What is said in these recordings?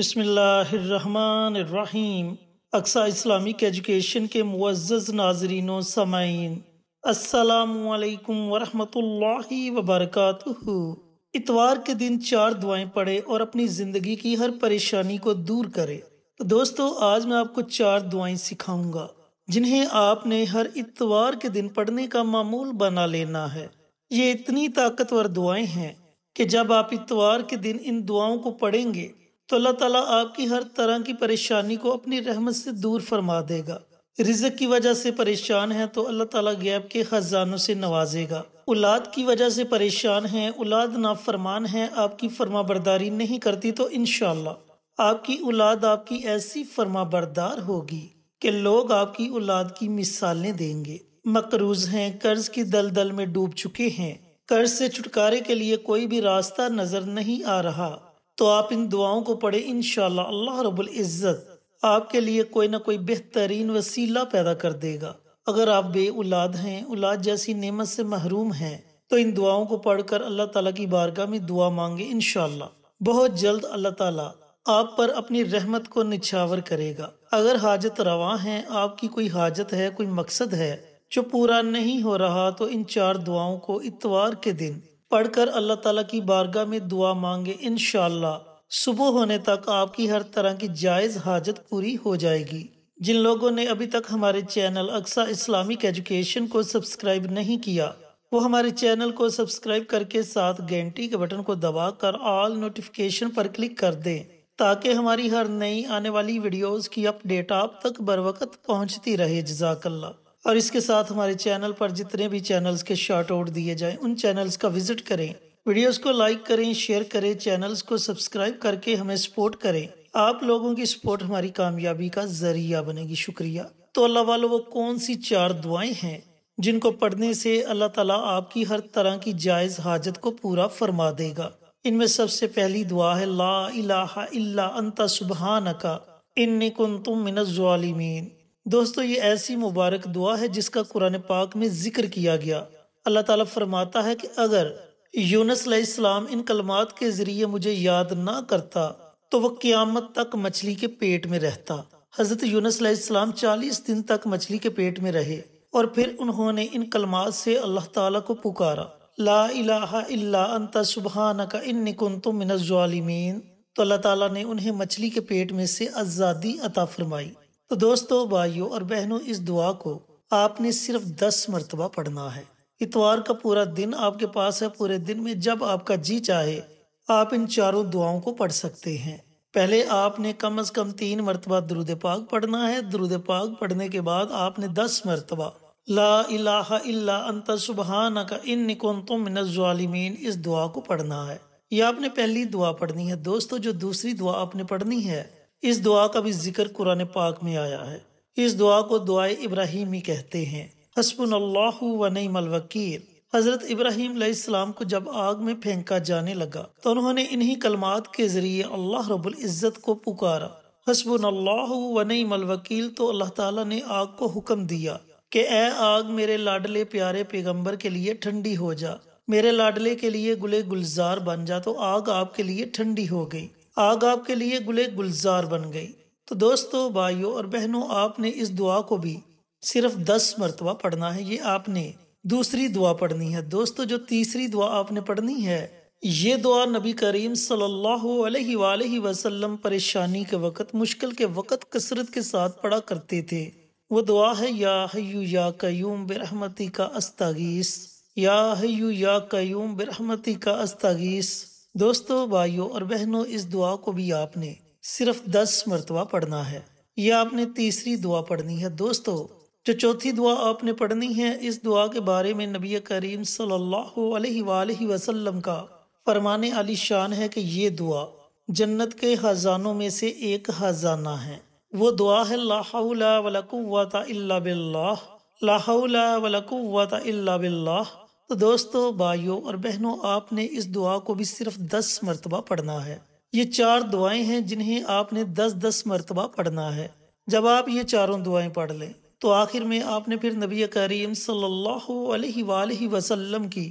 बसमीम Aqsa Islamic education के मुज्ज़ नाजरीन समाइन असलकम वरहमतुल्लाहि वबरक इतवार के दिन चार दुआएं पढ़े और अपनी ज़िंदगी की हर परेशानी को दूर करें तो दोस्तों आज मैं आपको चार दुआएं सिखाऊंगा जिन्हें आपने हर इतवार के दिन पढ़ने का मामूल बना लेना है ये इतनी ताकतवर दुआएं हैं कि जब आप इतवार के दिन इन दुआओं को पढ़ेंगे तो अल्लाह ताला आपकी हर तरह की परेशानी को अपनी रहमत से दूर फरमा देगा रिजक की वजह से परेशान है तो अल्लाह ताला गैब के खजानों से नवाजेगा औलाद की वजह से परेशान है औलाद नाफरमान है आपकी फरमा बरदारी नहीं करती तो इन आपकी औलाद आपकी ऐसी फरमा बरदार होगी कि लोग आपकी औलाद की मिसालें देंगे मकरूज हैं कर्ज की दलदल में डूब चुके हैं कर्ज से छुटकारे के लिए कोई भी रास्ता नजर नहीं आ रहा तो आप इन दुआओं को पढ़े इन अल्लाह रब्बुल इज़्ज़त आपके लिए कोई ना कोई बेहतरीन वसीला पैदा कर देगा अगर आप बे औलाद हैं औलाद जैसी नेमत से महरूम हैं तो इन दुआओं को पढ़कर अल्लाह ताला की बारगाह में दुआ मांगे इन बहुत जल्द अल्लाह ताला आप पर अपनी रहमत को निछावर करेगा अगर हाजत रवा है आपकी कोई हाजत है कोई मकसद है जो पूरा नहीं हो रहा तो इन चार दुआओं को इतवार के दिन पढ़कर अल्लाह ताला की बारगाह में दुआ मांगे इन सुबह होने तक आपकी हर तरह की जायज़ हाजत पूरी हो जाएगी जिन लोगों ने अभी तक हमारे चैनल अक्सा इस्लामिक एजुकेशन को सब्सक्राइब नहीं किया वो हमारे चैनल को सब्सक्राइब करके साथ घंटी के बटन को दबाकर ऑल नोटिफिकेशन पर क्लिक कर दें ताकि हमारी हर नई आने वाली वीडियोस की अपडेट आप तक बर वक्त पहुँचती रहे जजाकल्ला और इसके साथ हमारे चैनल पर जितने भी चैनल्स के शॉर्ट आउट दिए जाएं उन चैनल्स का विजिट करें वीडियोस को लाइक करें शेयर करें चैनल्स को सब्सक्राइब करके हमें सपोर्ट करें आप लोगों की सपोर्ट हमारी कामयाबी का जरिया बनेगी शुक्रिया तो अल्लाह वालों वो कौन सी चार दुआएं हैं जिनको पढ़ने से अल्लाह तला आपकी हर तरह की जायज़ हाजत को पूरा फरमा देगा इनमें सबसे पहली दुआ है ला इलाहा इल्ला अंता सुबहानका इन्नी कुन तुम मिनजालिमीन दोस्तों ये ऐसी मुबारक दुआ है जिसका कुरान पाक में जिक्र किया गया अल्लाह ताला फरमाता है कि अगर यूनस इस्लाम इन कलमात के जरिए मुझे याद ना करता तो वह क्यामत तक मछली के पेट में रहता हजरत यूनस चालीस दिन तक मछली के पेट में रहे और फिर उन्होंने इन कलमात से अल्लाह ताला को पुकारा ला इलाहा इल्ला अंता सुबहाना का इन निकुन तो मिनजालिमीन तो अल्लाह ताला ने उन्हें मछली के पेट में से आज़ादी अता फरमाई तो दोस्तों भाइयों और बहनों इस दुआ को आपने सिर्फ दस मरतबा पढ़ना है इतवार का पूरा दिन आपके पास है पूरे दिन में जब आपका जी चाहे आप इन चारों दुआओं को पढ़ सकते हैं पहले आपने कम अज कम तीन मरतबा दरुद पाक पढ़ना है दरुद पाक पढ़ने के बाद आपने दस मरतबा ला इलाहा इल्ला अंत सुबहाना का इन निकोन तुम नजालिमीन इस दुआ को पढ़ना है यह आपने पहली दुआ पढ़नी है दोस्तों जो दूसरी दुआ आपने पढ़नी है इस दुआ का भी जिक्र कुरान पाक में आया है इस दुआ को दुआ इब्राहिमी कहते हैं हसबन वनमल हजरत इब्राहिम को जब आग में फेंका जाने लगा तो उन्होंने इन्हीं कलमात के जरिए अल्लाह रबुल इज़्ज़त को पुकारा हसबन नई मलवकील तो अल्लाह तला ने आग को हुक्म दिया के ए आग मेरे लाडले प्यारे पैगम्बर के लिए ठंडी हो जा मेरे लाडले के लिए गुले गुलजार बन जा तो आग आपके लिए ठंडी हो गई आग आपके लिए गुले गुलजार बन गई तो दोस्तों भाइयों और बहनों आपने इस दुआ को भी सिर्फ दस मरतबा पढ़ना है ये आपने दूसरी दुआ पढ़नी है दोस्तों जो तीसरी दुआ आपने पढ़नी है ये दुआ नबी करीम सल्लल्लाहु अलैहि वसल्लम परेशानी के वक़्त मुश्किल के वक़्त कसरत के साथ पढ़ा करते थे वो दुआ है या हयू या कयूम बिरहमती का अस्तागीस या हयू या कयूम बिरहमती का अस्तागीस दोस्तों भाइयों और बहनों इस दुआ को भी आपने सिर्फ दस मरतबा पढ़ना है यह आपने तीसरी दुआ पढ़नी है दोस्तों जो चौथी दुआ आपने पढ़नी है इस दुआ के बारे में नबी करीम सल्लाम का फरमाने आली शान है कि ये दुआ जन्नत के खजानों में से एक खजाना है वो दुआ है लाहौला वलकुवता इल्ला बिल्लाह लाहौला वलकुवता इल्ला बिल्लाह तो दोस्तों भाइयों और बहनों आपने इस दुआ को भी सिर्फ दस मरतबा पढ़ना है ये चार दुआएं हैं जिन्हें आपने दस दस मरतबा पढ़ना है जब आप ये चारों दुआएं पढ़ लें तो आखिर में आपने फिर नबी करीम सल्लाम की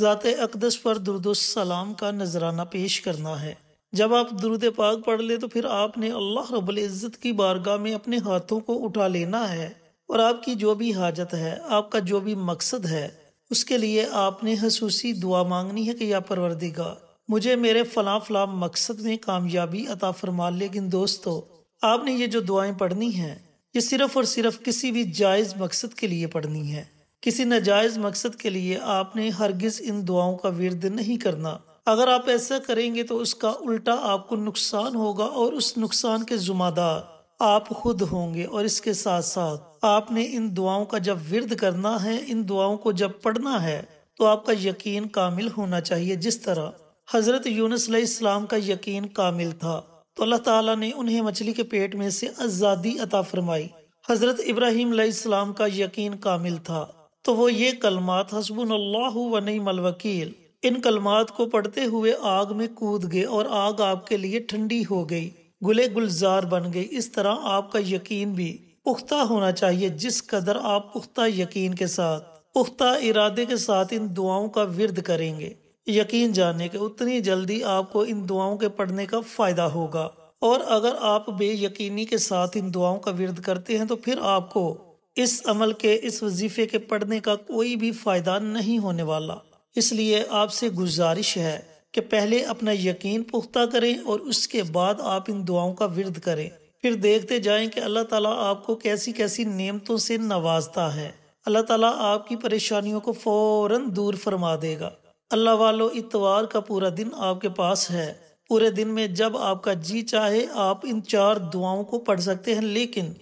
ज़ात अकदस पर दुरुदोसम का नजराना पेश करना है जब आप दुरुद पाक पढ़ ले तो फिर आपने अल्लाह रबुल्ज़त की बारगाह में अपने हाथों को उठा लेना है और आपकी जो भी हाजत है आपका जो भी मकसद है उसके लिए आपने खसूसी दुआ मांगनी है कि या परवरदिगा मुझे मेरे फला फला मकसद में कामयाबी अता फरमा लेकिन दोस्तों आपने ये जो दुआएं पढ़नी हैं ये सिर्फ और सिर्फ किसी भी जायज़ मकसद के लिए पढ़नी है किसी नाजायज़ मकसद के लिए आपने हरगिज़ इन दुआओं का विरद नहीं करना अगर आप ऐसा करेंगे तो उसका उल्टा आपको नुकसान होगा और उस नुकसान के जुम्मेदार आप खुद होंगे और इसके साथ साथ आपने इन दुआओं का जब विरद करना है इन दुआओं को जब पढ़ना है तो आपका यकीन कामिल होना चाहिए जिस तरह हजरत यूनस इस्लाम का यकीन कामिल था तो अल्लाह ताला ने उन्हें मछली के पेट में से आज़ादी अता फरमाई हजरत इब्राहिम इस्लाम का यकीन कामिल था तो वो ये कलमात हसबुन व नईमल इन कलमात को पढ़ते हुए आग में कूद गए और आग आपके लिए ठंडी हो गई गुले गुलजार बन गई इस तरह आपका यकीन भी पुख्ता होना चाहिए जिस कदर आप पुख्ता यकीन के साथ पुख्ता इरादे के साथ इन दुआओं का विरद करेंगे यकीन जाने के उतनी जल्दी आपको इन दुआओं के पढ़ने का फ़ायदा होगा और अगर आप बेयकीनी के साथ इन दुआओं का विरद करते हैं तो फिर आपको इस अमल के इस वजीफे के पढ़ने का कोई भी फ़ायदा नहीं होने वाला इसलिए आपसे गुजारिश है कि पहले अपना यकीन पुख्ता करें और उसके बाद आप इन दुआओं का विरद करें फिर देखते जाएं कि अल्लाह ताला आपको कैसी कैसी नेमतों से नवाजता है अल्लाह ताला आपकी परेशानियों को फौरन दूर फरमा देगा अल्लाह वालो इतवार का पूरा दिन आपके पास है पूरे दिन में जब आपका जी चाहे आप इन चार दुआओं को पढ़ सकते हैं लेकिन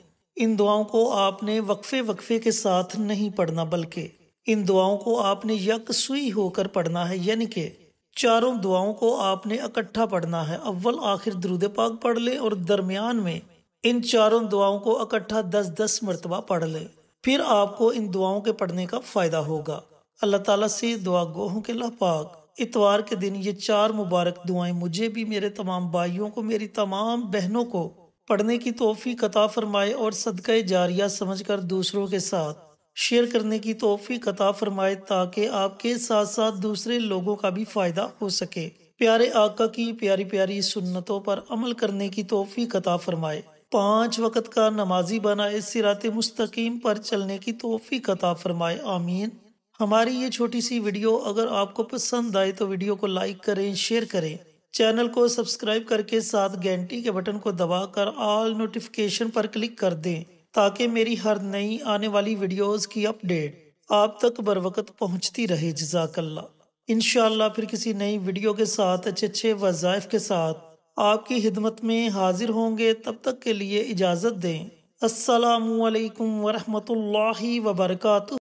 इन दुआओं को आपने वक्फे वक्फे के साथ नहीं पढ़ना बल्कि इन दुआओं को आपने यक सुई होकर पढ़ना है यानी कि चारों दुआओं को आपने इकट्ठा पढ़ना है अव्वल आखिर दरुद पाक पढ़ लें और दरमियान में इन चारों दुआओं को इकट्ठा दस दस मरतबा पढ़ लें फिर आपको इन दुआओं के पढ़ने का फ़ायदा होगा अल्लाह ताला से दुआ गोहों के लापाक इतवार के दिन ये चार मुबारक दुआएं मुझे भी मेरे तमाम भाइयों को मेरी तमाम बहनों को पढ़ने की तोहफ़ी कता फरमाए और सदक़ जारिया समझ कर दूसरों के साथ शेयर करने की तोफ़ी कता फरमाए ताकि आपके साथ साथ दूसरे लोगों का भी फ़ायदा हो सके प्यारे आका की प्यारी प्यारी सुन्नतों पर अमल करने की तोफ़ी कता फरमाए पाँच वक्त का नमाजी बनाए सिरात मुस्तकीम पर चलने की तोफ़ी कता फरमाए आमीन हमारी ये छोटी सी वीडियो अगर आपको पसंद आए तो वीडियो को लाइक करें शेयर करें चैनल को सब्सक्राइब करके साथ घंटी के बटन को दबाकर ऑल नोटिफिकेशन पर क्लिक कर दें ताकि मेरी हर नई आने वाली वीडियोस की अपडेट आप तक बर वक्त पहुँचती रहे जजाकल्ला इन फिर किसी नई वीडियो के साथ अच्छे अच्छे वज़ाइफ के साथ आपकी हिदमत में हाजिर होंगे तब तक के लिए इजाज़त दें असलकम वरहमल वर्का